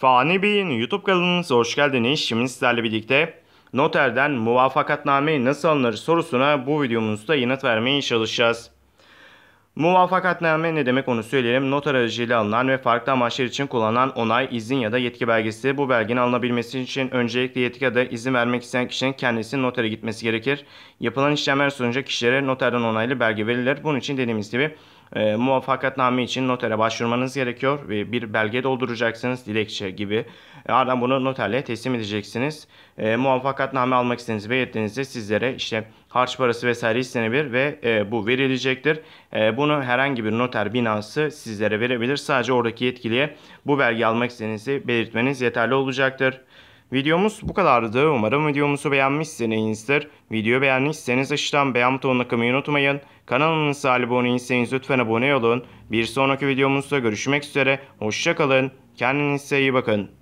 Fani Bey'in YouTube kanalınıza hoş geldiniz. Şimdi sizlerle birlikte noterden muvafakatname nasıl alınır sorusuna bu videomuzda yanıt vermeye çalışacağız. Muvafakatname ne demek onu söyleyelim. Noter aracıyla alınan ve farklı amaçlar için kullanılan onay, izin ya da yetki belgesi. Bu belgenin alınabilmesi için öncelikle yetki ya da izin vermek isteyen kişinin kendisi notere gitmesi gerekir. Yapılan işlemler sonucu kişilere noterden onaylı belge verilir. Bunun için dediğimiz gibi e, muvaffakatname için notere başvurmanız gerekiyor ve bir belge dolduracaksınız dilekçe gibi. Ee, ardından bunu noterle teslim edeceksiniz. E, muvaffakatname almak istediğinizi belirttiğinizde sizlere işte harç parası vesaire istenebilir ve e, bu verilecektir. E, bunu herhangi bir noter binası sizlere verebilir. Sadece oradaki yetkiliye bu belge almak istediğinizi belirtmeniz yeterli olacaktır. Videomuz bu kadardı. Umarım videomuzu beğenmişsinizdir. Videoyu beğenmişseniz aşağıdan beğen butonuna kılmayı unutmayın. Kanalımıza abone değilseniz lütfen abone olun. Bir sonraki videomuzda görüşmek üzere. Hoşçakalın. Kendinize iyi bakın.